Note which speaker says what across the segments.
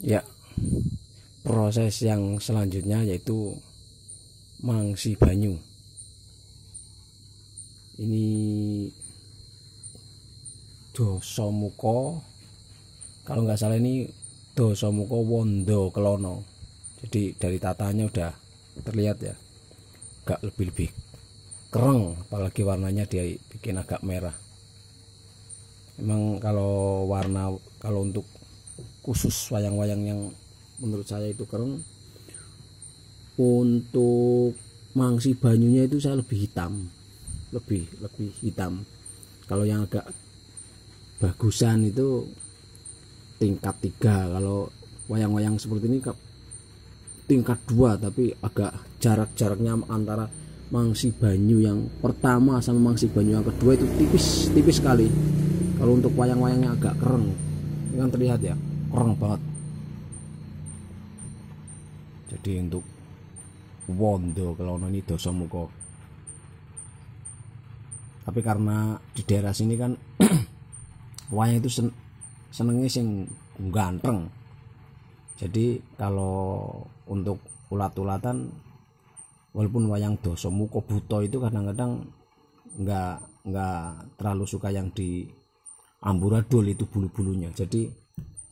Speaker 1: ya proses yang selanjutnya yaitu mangsi banyu ini dosa muka kalau nggak salah ini dosa muka wondo kelono jadi dari tatanya udah terlihat ya agak lebih-lebih kereng apalagi warnanya dia bikin agak merah emang kalau warna kalau untuk khusus wayang-wayang yang menurut saya itu keren untuk mangsi banyunya itu saya lebih hitam lebih lebih hitam kalau yang agak bagusan itu tingkat tiga kalau wayang-wayang seperti ini tingkat dua tapi agak jarak-jaraknya antara mangsi banyu yang pertama sama mangsi banyu yang kedua itu tipis tipis sekali kalau untuk wayang-wayangnya agak keren kan terlihat ya kurang banget jadi untuk wondo kalau ini dosa muka tapi karena di daerah sini kan wayang itu sen senengnya sing ganteng jadi kalau untuk ulat-ulatan walaupun wayang dosa muka buto itu kadang-kadang nggak nggak terlalu suka yang di amburadul itu bulu-bulunya jadi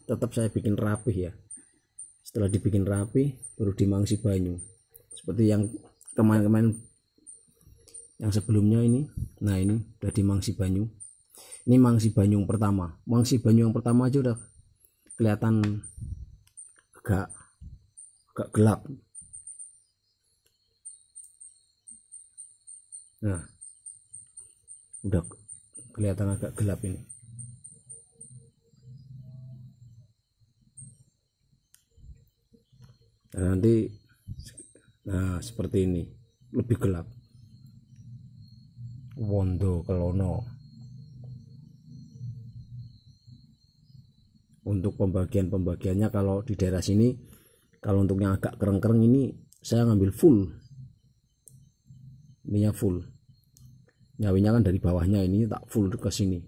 Speaker 1: tetap saya bikin rapih ya setelah dibikin rapi baru dimangsi banyu seperti yang kemarin-kemarin yang sebelumnya ini nah ini udah dimangsi banyu ini mangsi banyu yang pertama mangsi banyu yang pertama aja udah kelihatan agak agak gelap nah udah kelihatan agak gelap ini dan nanti nah seperti ini lebih gelap Wondo Kelono untuk pembagian-pembagiannya kalau di daerah sini kalau untuk yang agak kereng-kereng ini saya ngambil full ininya full nyawinya kan dari bawahnya ini tak full ke sini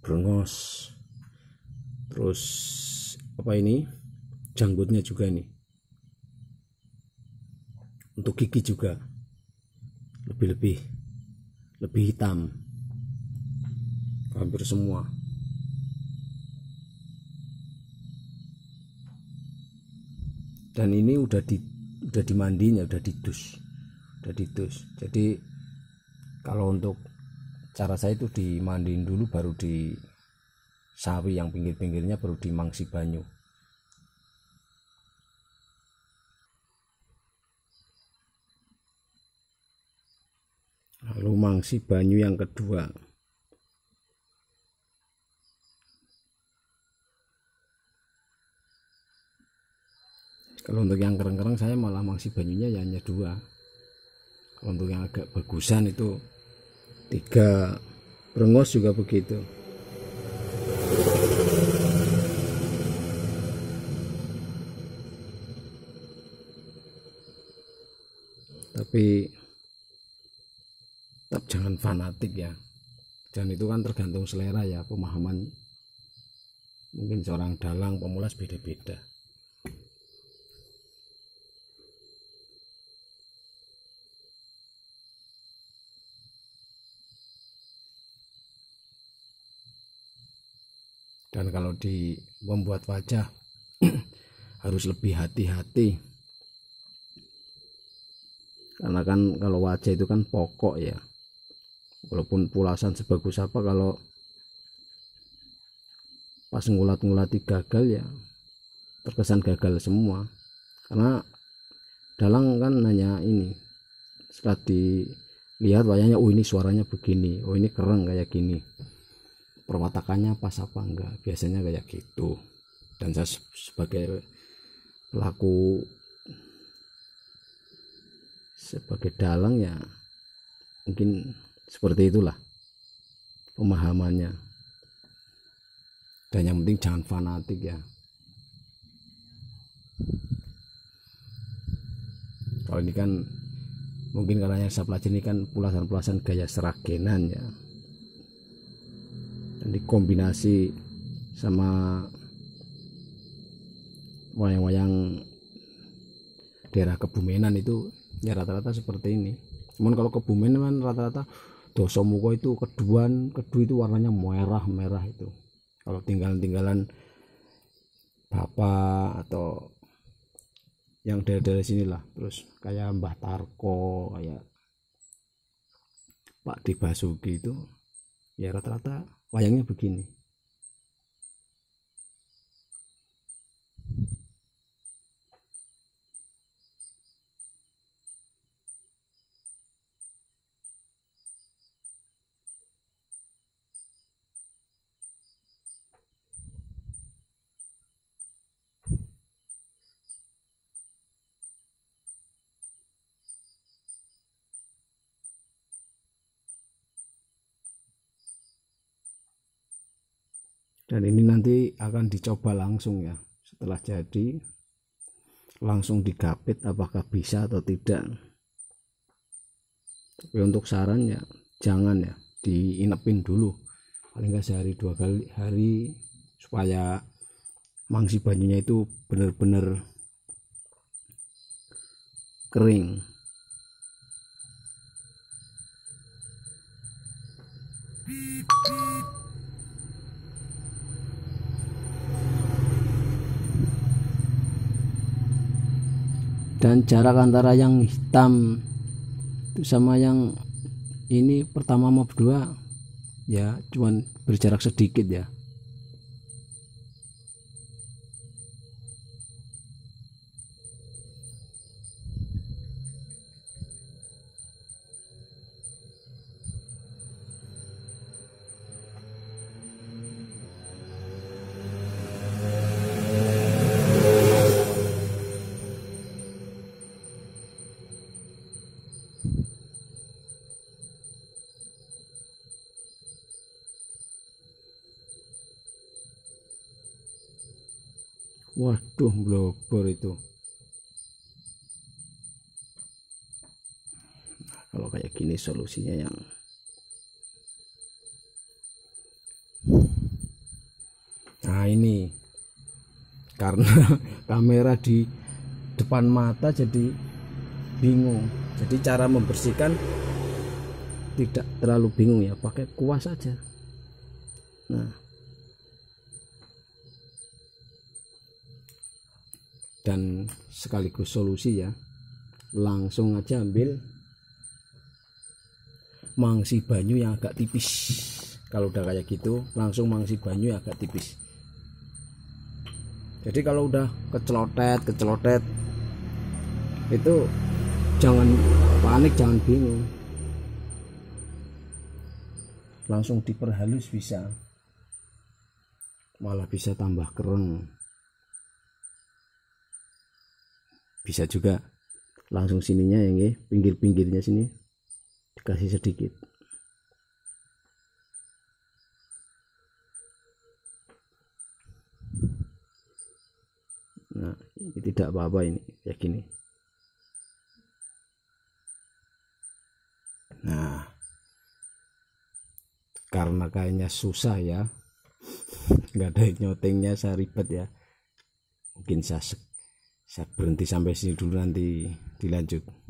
Speaker 1: brengos terus apa ini janggutnya juga nih untuk gigi juga lebih-lebih lebih hitam hampir semua dan ini udah di udah dimandinya udah ditus, udah ditus. jadi kalau untuk cara saya itu dimandiin dulu baru di sawi yang pinggir-pinggirnya baru dimangsi banyu Lumangsi banyu yang kedua. Kalau untuk yang kereng-kereng saya malah mangsi banyunya ya hanya dua. Kalau untuk yang agak bagusan itu tiga rengos juga begitu. Tapi jangan fanatik ya dan itu kan tergantung selera ya pemahaman mungkin seorang dalang pemulas beda-beda dan kalau di membuat wajah harus lebih hati-hati karena kan kalau wajah itu kan pokok ya walaupun pulasan sebagus apa kalau pas ngulat-ngulati gagal ya terkesan gagal semua karena dalang kan nanya ini setelah dilihat wayangnya oh ini suaranya begini oh ini keren kayak gini perwatakannya pas apa enggak biasanya kayak gitu dan saya sebagai pelaku sebagai dalang ya mungkin seperti itulah pemahamannya dan yang penting jangan fanatik ya kalau ini kan mungkin karena yang saya pelajari ini kan pulasan-pulasan gaya seragenan ya dan dikombinasi sama wayang-wayang daerah Kebumenan itu ya rata-rata seperti ini. Cuman kalau kebumenan kan rata-rata doso muka itu keduan kedu itu warnanya merah merah itu kalau tinggalan tinggalan bapak atau yang dari dari lah terus kayak Mbah Tarko kayak Pak Dibasuki itu ya rata-rata wayangnya begini dan ini nanti akan dicoba langsung ya setelah jadi langsung digapit apakah bisa atau tidak tapi untuk saran ya jangan ya diinepin dulu paling nggak sehari dua kali hari supaya mangsi banyunya itu benar-benar kering dan jarak antara yang hitam itu sama yang ini pertama mob 2 ya cuman berjarak sedikit ya waduh blogor itu nah, kalau kayak gini solusinya yang nah ini karena kamera di depan mata jadi bingung jadi cara membersihkan tidak terlalu bingung ya pakai kuas saja nah dan sekaligus solusi ya langsung aja ambil mangsi banyu yang agak tipis kalau udah kayak gitu langsung mangsi banyu yang agak tipis jadi kalau udah kecelotet kecelotet itu jangan panik jangan bingung langsung diperhalus bisa malah bisa tambah keren bisa juga langsung sininya yang ini pinggir-pinggirnya sini dikasih sedikit nah ini tidak apa-apa ini yakini. gini nah karena kayaknya susah ya nggak ada nyotingnya saya ribet ya mungkin saya saya berhenti sampai sini dulu nanti dilanjut